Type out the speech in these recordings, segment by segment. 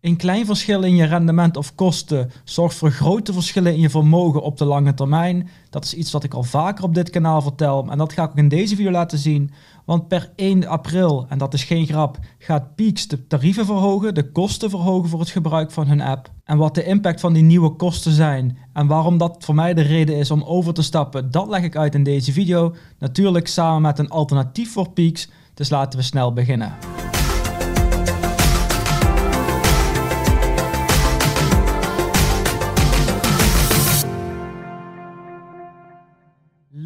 Een klein verschil in je rendement of kosten zorgt voor grote verschillen in je vermogen op de lange termijn. Dat is iets wat ik al vaker op dit kanaal vertel en dat ga ik ook in deze video laten zien. Want per 1 april, en dat is geen grap, gaat Peaks de tarieven verhogen, de kosten verhogen voor het gebruik van hun app. En wat de impact van die nieuwe kosten zijn en waarom dat voor mij de reden is om over te stappen, dat leg ik uit in deze video. Natuurlijk samen met een alternatief voor Peaks, dus laten we snel beginnen.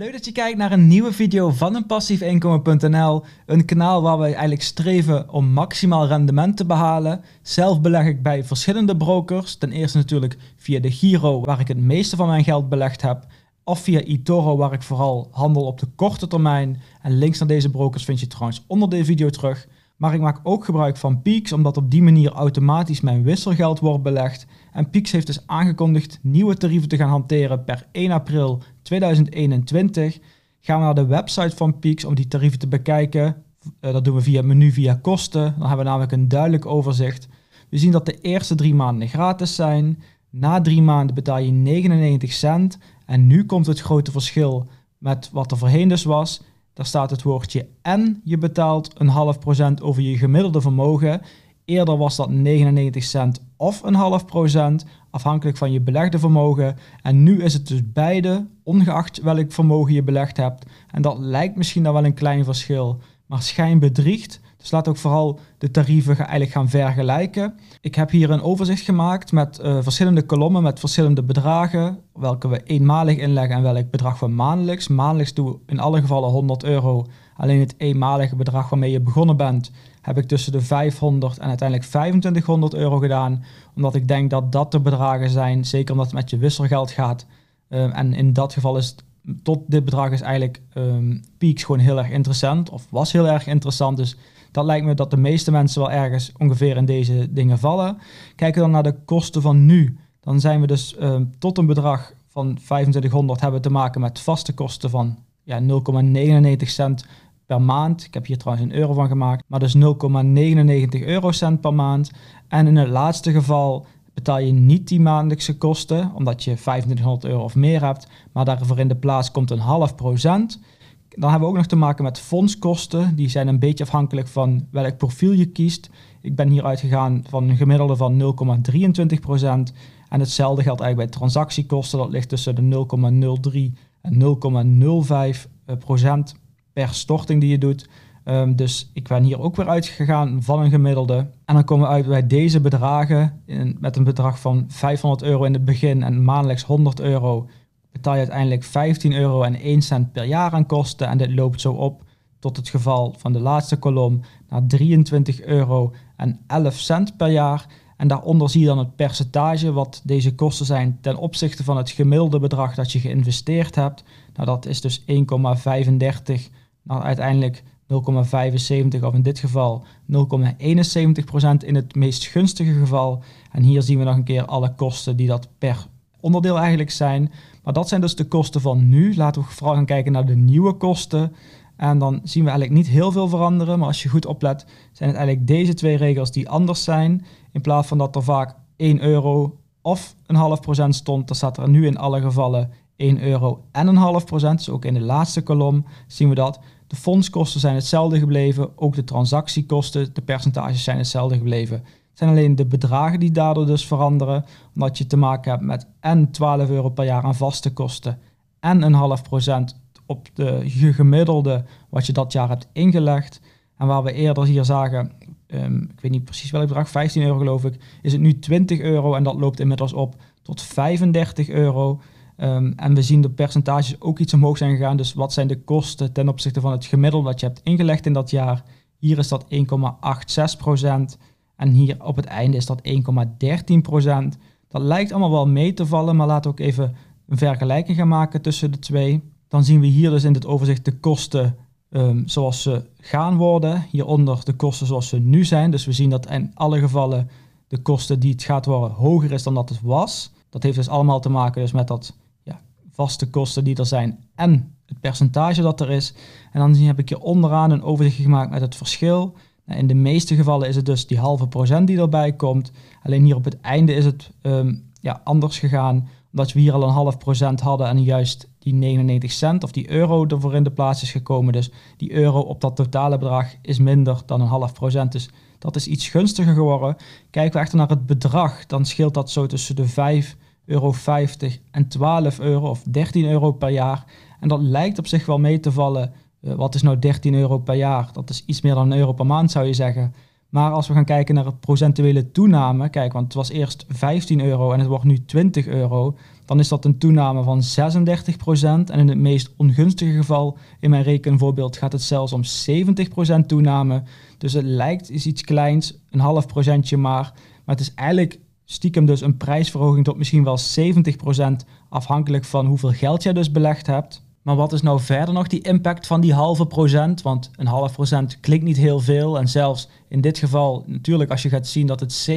Leuk dat je kijkt naar een nieuwe video van een passiefinkomen.nl. Een kanaal waar we eigenlijk streven om maximaal rendement te behalen. Zelf beleg ik bij verschillende brokers. Ten eerste natuurlijk via de Giro, waar ik het meeste van mijn geld belegd heb. Of via eToro, waar ik vooral handel op de korte termijn. En links naar deze brokers vind je trouwens onder de video terug. Maar ik maak ook gebruik van Peaks, omdat op die manier automatisch mijn wisselgeld wordt belegd. En Peaks heeft dus aangekondigd nieuwe tarieven te gaan hanteren per 1 april 2021. Gaan we naar de website van Peaks om die tarieven te bekijken. Eh, dat doen we via het menu via kosten. Dan hebben we namelijk een duidelijk overzicht. We zien dat de eerste drie maanden gratis zijn. Na drie maanden betaal je 99 cent. En nu komt het grote verschil met wat er voorheen dus was. Daar staat het woordje en je betaalt een half procent over je gemiddelde vermogen. Eerder was dat 99 cent of een half procent, afhankelijk van je belegde vermogen. En nu is het dus beide, ongeacht welk vermogen je belegd hebt. En dat lijkt misschien dan wel een klein verschil, maar schijn bedriegt dus laat ook vooral de tarieven eigenlijk gaan vergelijken. Ik heb hier een overzicht gemaakt met eh, verschillende kolommen met verschillende bedragen, welke we eenmalig inleggen en welk bedrag we maandelijks. Maandelijks doe in alle gevallen 100 euro. Alleen het eenmalige bedrag waarmee je begonnen bent, heb ik tussen de 500 en uiteindelijk 2500 euro gedaan. Omdat ik denk dat dat de bedragen zijn, zeker omdat het met je wisselgeld gaat. Eh, en in dat geval is tot dit bedrag is eigenlijk um, Peaks gewoon heel erg interessant, of was heel erg interessant. Dus dat lijkt me dat de meeste mensen wel ergens ongeveer in deze dingen vallen. Kijken we dan naar de kosten van nu. Dan zijn we dus ehm, tot een bedrag van 2500 hebben te maken met vaste kosten van ja, 0,99 cent per maand. Ik heb hier trouwens een euro van gemaakt, maar dus 0,99 eurocent per maand. En in het laatste geval betaal je niet die maandelijkse kosten, omdat je 2500 euro of meer hebt, maar daarvoor in de plaats komt een half procent. Dan hebben we ook nog te maken met fondskosten. Die zijn een beetje afhankelijk van welk profiel je kiest. Ik ben hier uitgegaan van een gemiddelde van 0,23 En hetzelfde geldt eigenlijk bij transactiekosten. Dat ligt tussen de 0,03 en 0,05 procent per storting die je doet. Ehm, dus ik ben hier ook weer uitgegaan van een gemiddelde. En dan komen we uit bij deze bedragen met een bedrag van 500 euro in het begin en maandelijks 100 euro betaal je uiteindelijk 15 euro en 1 cent per jaar aan kosten. En dit loopt zo op tot het geval van de laatste kolom naar 23 euro en 11 cent per jaar. En daaronder zie je dan het percentage wat deze kosten zijn ten opzichte van het gemiddelde bedrag dat je geïnvesteerd hebt. Nou, dat is dus 1,35 naar uiteindelijk 0,75 of in dit geval 0,71 procent in het meest gunstige geval. En hier zien we nog een keer alle kosten die dat per onderdeel eigenlijk zijn. Maar dat zijn dus de kosten van nu. Laten we vooral gaan kijken naar de nieuwe kosten. En dan zien we eigenlijk niet heel veel veranderen. Maar als je goed oplet, zijn het eigenlijk deze twee regels die anders zijn. In plaats van dat er vaak 1 euro of een half procent stond, dan staat er nu in alle gevallen 1 euro en een half procent. Dus ook in de laatste kolom zien we dat. De fondskosten zijn hetzelfde gebleven. Ook de transactiekosten, de percentages zijn hetzelfde gebleven zijn alleen de bedragen die daardoor dus veranderen, omdat je te maken hebt met en 12 euro per jaar aan vaste kosten en een half procent op de gemiddelde wat je dat jaar hebt ingelegd. En waar we eerder hier zagen, ehm, ik weet niet precies welk bedrag, 15 euro geloof ik, is het nu 20 euro en dat loopt inmiddels op tot 35 euro. Ehm, en we zien de percentages ook iets omhoog zijn gegaan. Dus wat zijn de kosten ten opzichte van het gemiddelde wat je hebt ingelegd in dat jaar? Hier is dat 1,86 procent. En hier op het einde is dat 1,13%. Dat lijkt allemaal wel mee te vallen, maar laten we ook even een vergelijking gaan maken tussen de twee. Dan zien we hier dus in dit overzicht de kosten ehm, zoals ze gaan worden. Hieronder de kosten zoals ze nu zijn. Dus we zien dat in alle gevallen de kosten die het gaat worden hoger is dan dat het was. Dat heeft dus allemaal te maken dus met dat ja, vaste kosten die er zijn en het percentage dat er is. En dan heb ik hier onderaan een overzicht gemaakt met het verschil. Nou, in de meeste gevallen is het dus die halve procent die erbij komt. Alleen hier op het einde is het ehm, ja, anders gegaan. Omdat we hier al een half procent hadden en juist die 99 cent of die euro ervoor in de plaats is gekomen. Dus die euro op dat totale bedrag is minder dan een half procent. Dus dat is iets gunstiger geworden. Kijken we echter naar het bedrag, dan scheelt dat zo tussen de 5,50 euro en 12 euro of 13 euro per jaar. En dat lijkt op zich wel mee te vallen eh, wat is nou 13 euro per jaar? Dat is iets meer dan een euro per maand, zou je zeggen. Maar als we gaan kijken naar het procentuele toename, kijk, want het was eerst 15 euro en het wordt nu 20 euro, dan is dat een toename van 36 procent. En in het meest ongunstige geval, in mijn rekenvoorbeeld, gaat het zelfs om 70 procent toename. Dus het lijkt is iets kleins, een half procentje maar. Maar het is eigenlijk stiekem dus een prijsverhoging tot misschien wel 70 procent, afhankelijk van hoeveel geld jij dus belegd hebt. Maar wat is nou verder nog die impact van die halve procent? Want een half procent klinkt niet heel veel. En zelfs in dit geval, natuurlijk, als je gaat zien dat het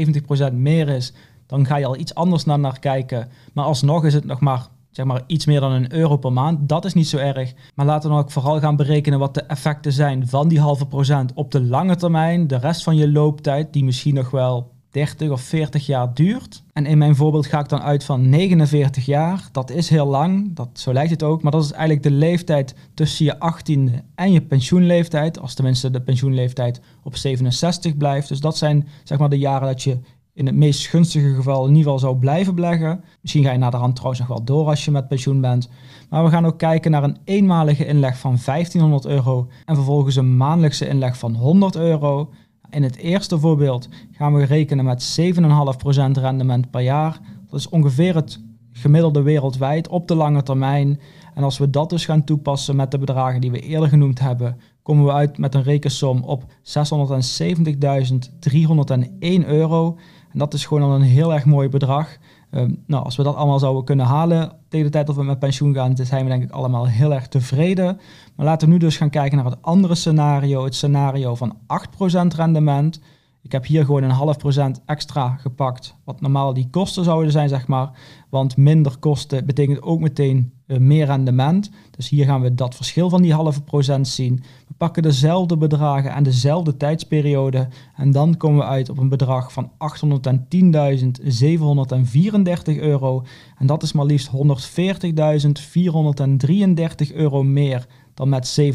70% meer is, dan ga je al iets anders naar, naar kijken. Maar alsnog is het nog maar, zeg maar iets meer dan een euro per maand. Dat is niet zo erg. Maar laten we ook vooral gaan berekenen wat de effecten zijn van die halve procent op de lange termijn, de rest van je looptijd, die misschien nog wel 30 of 40 jaar duurt. En in mijn voorbeeld ga ik dan uit van 49 jaar. Dat is heel lang, dat, zo lijkt het ook. Maar dat is eigenlijk de leeftijd tussen je 18e en je pensioenleeftijd. Als tenminste de pensioenleeftijd op 67 blijft. Dus dat zijn zeg maar de jaren dat je in het meest gunstige geval in ieder geval zou blijven beleggen. Misschien ga je naar de hand trouwens nog wel door als je met pensioen bent. Maar we gaan ook kijken naar een eenmalige inleg van 1500 euro en vervolgens een maandelijkse inleg van 100 euro. In het eerste voorbeeld gaan we rekenen met 7,5% rendement per jaar. Dat is ongeveer het gemiddelde wereldwijd op de lange termijn. En als we dat dus gaan toepassen met de bedragen die we eerder genoemd hebben, komen we uit met een rekensom op 670.301 euro. En dat is gewoon al een heel erg mooi bedrag. Ehm, nou, als we dat allemaal zouden kunnen halen tegen de tijd dat we met pensioen gaan, zijn we denk ik allemaal heel erg tevreden. Maar laten we nu dus gaan kijken naar het andere scenario, het scenario van 8% rendement. Ik heb hier gewoon een half procent extra gepakt, wat normaal die kosten zouden zijn, zeg maar. Want minder kosten betekent ook meteen eh, meer rendement. Dus hier gaan we dat verschil van die halve procent zien. We pakken dezelfde bedragen en dezelfde tijdsperiode. En dan komen we uit op een bedrag van 810.734 euro. En dat is maar liefst 140.433 euro meer dan met 7,5%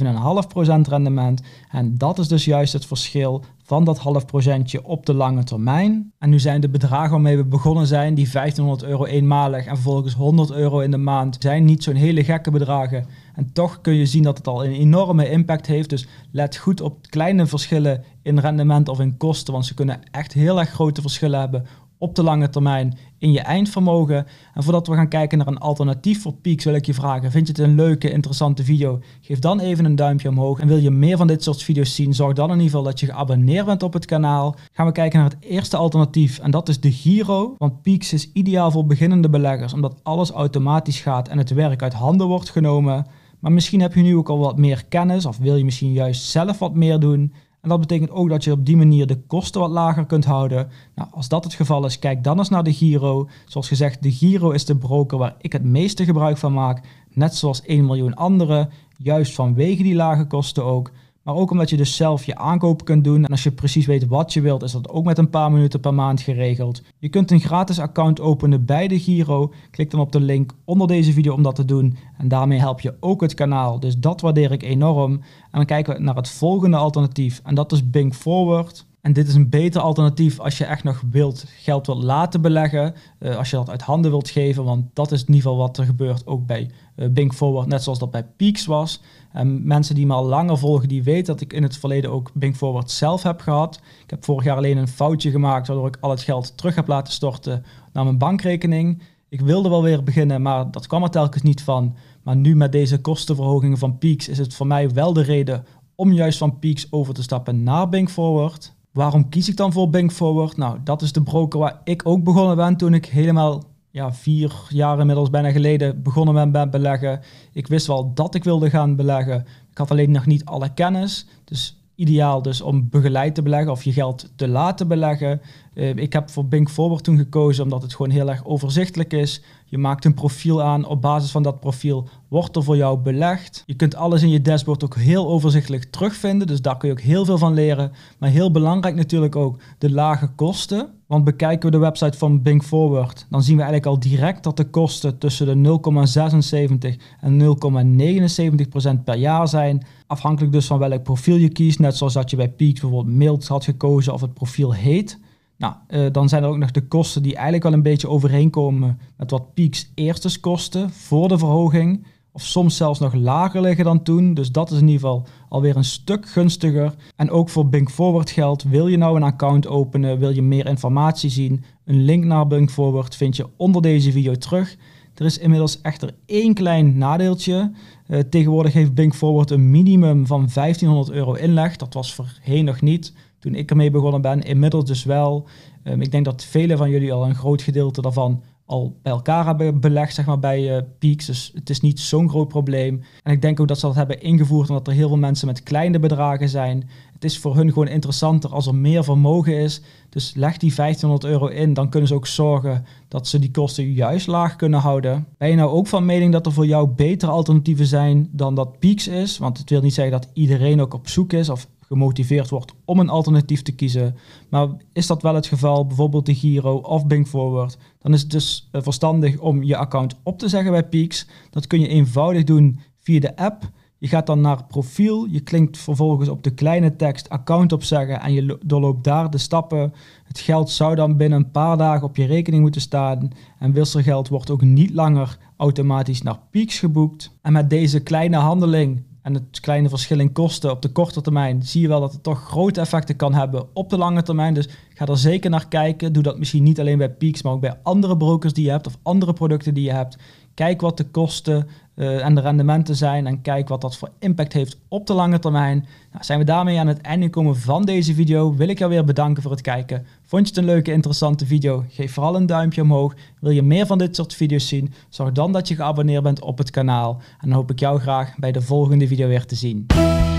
rendement. En dat is dus juist het verschil van dat half procentje op de lange termijn. En nu zijn de bedragen waarmee we begonnen zijn, die 1500 euro eenmalig en vervolgens 100 euro in de maand, zijn niet zo'n hele gekke bedragen. En toch kun je zien dat het al een enorme impact heeft. Dus let goed op kleine verschillen in rendement of in kosten, want ze kunnen echt heel erg grote verschillen hebben op de lange termijn in je eindvermogen. En voordat we gaan kijken naar een alternatief voor Peaks, wil ik je vragen: vind je het een leuke, interessante video? Geef dan even een duimpje omhoog. En wil je meer van dit soort video's zien? Zorg dan in ieder geval dat je geabonneerd bent op het kanaal. Gaan we kijken naar het eerste alternatief en dat is de Giro. Want Peaks is ideaal voor beginnende beleggers, omdat alles automatisch gaat en het werk uit handen wordt genomen. Maar misschien heb je nu ook al wat meer kennis of wil je misschien juist zelf wat meer doen. En dat betekent ook dat je op die manier de kosten wat lager kunt houden. Nou, als dat het geval is, kijk dan eens naar de Giro. Zoals gezegd, de Giro is de broker waar ik het meeste gebruik van maak. Net zoals 1 miljoen anderen. Juist vanwege die lage kosten ook. Maar ook omdat je dus zelf je aankopen kunt doen. En als je precies weet wat je wilt, is dat ook met een paar minuten per maand geregeld. Je kunt een gratis account openen bij de Giro. Klik dan op de link onder deze video om dat te doen. En daarmee help je ook het kanaal. Dus dat waardeer ik enorm. En dan kijken we naar het volgende alternatief. En dat is Bing Forward. En dit is een beter alternatief als je echt nog wilt, geld wilt laten beleggen. Eh, als je dat uit handen wilt geven. Want dat is in ieder geval wat er gebeurt ook bij uh, Forward. Net zoals dat bij Peaks was. En mensen die me al langer volgen, die weten dat ik in het verleden ook Bing Forward zelf heb gehad. Ik heb vorig jaar alleen een foutje gemaakt. Waardoor ik al het geld terug heb laten storten naar mijn bankrekening. Ik wilde wel weer beginnen, maar dat kwam er telkens niet van. Maar nu met deze kostenverhogingen van Peaks is het voor mij wel de reden om juist van Peaks over te stappen naar Bing Forward. Waarom kies ik dan voor Bank Forward? Nou, dat is de broker waar ik ook begonnen ben toen ik helemaal ja, vier jaar inmiddels bijna geleden begonnen ben met beleggen. Ik wist wel dat ik wilde gaan beleggen. Ik had alleen nog niet alle kennis. Dus ideaal dus om begeleid te beleggen of je geld te laten beleggen. Ehm, ik heb voor Bing Forward toen gekozen omdat het gewoon heel erg overzichtelijk is. Je maakt een profiel aan. Op basis van dat profiel wordt er voor jou belegd. Je kunt alles in je dashboard ook heel overzichtelijk terugvinden. Dus daar kun je ook heel veel van leren. Maar heel belangrijk natuurlijk ook de lage kosten. Want bekijken we de website van Bing Forward, dan zien we eigenlijk al direct dat de kosten tussen de 0,76 en 0,79 per jaar zijn. Afhankelijk dus van welk profiel je kiest. Net zoals dat je bij Peaks bijvoorbeeld Mailt had gekozen of het profiel heet. Nou, eh, dan zijn er ook nog de kosten die eigenlijk wel een beetje overeenkomen met wat Peaks eerstes kosten voor de verhoging. Of soms zelfs nog lager liggen dan toen. Dus dat is in ieder geval alweer een stuk gunstiger. En ook voor Bink Forward geldt, wil je nou een account openen, wil je meer informatie zien, een link naar Bink Forward vind je onder deze video terug. Er is inmiddels echter één klein nadeeltje. Eh, tegenwoordig heeft Bink Forward een minimum van 1500 euro inleg. Dat was voorheen nog niet toen ik ermee begonnen ben. Inmiddels dus wel. Ehm, ik denk dat velen van jullie al een groot gedeelte daarvan al bij elkaar hebben belegd, zeg maar, bij uh, Peaks. Dus het is niet zo'n groot probleem. En ik denk ook dat ze dat hebben ingevoerd omdat er heel veel mensen met kleine bedragen zijn. Het is voor hun gewoon interessanter als er meer vermogen is. Dus leg die 1500 euro in, dan kunnen ze ook zorgen dat ze die kosten juist laag kunnen houden. Ben je nou ook van mening dat er voor jou betere alternatieven zijn dan dat Peaks is? Want het wil niet zeggen dat iedereen ook op zoek is of gemotiveerd wordt om een alternatief te kiezen. Maar is dat wel het geval, bijvoorbeeld de Giro of Bing Forward, dan is het dus eh, verstandig om je account op te zeggen bij Peaks. Dat kun je eenvoudig doen via de app. Je gaat dan naar profiel, je klikt vervolgens op de kleine tekst account opzeggen en je doorloopt daar de stappen. Het geld zou dan binnen een paar dagen op je rekening moeten staan en wisselgeld wordt ook niet langer automatisch naar Peaks geboekt. En met deze kleine handeling en het kleine verschil in kosten op de korte termijn zie je wel dat het toch grote effecten kan hebben op de lange termijn. Dus ga er zeker naar kijken. Doe dat misschien niet alleen bij Peaks, maar ook bij andere brokers die je hebt of andere producten die je hebt. Kijk wat de kosten eh, en de rendementen zijn en kijk wat dat voor impact heeft op de lange termijn. Nou, zijn we daarmee aan het einde gekomen van deze video. Wil ik jou weer bedanken voor het kijken. Vond je het een leuke, interessante video? Geef vooral een duimpje omhoog. Wil je meer van dit soort video's zien? Zorg dan dat je geabonneerd bent op het kanaal. En dan hoop ik jou graag bij de volgende video weer te zien.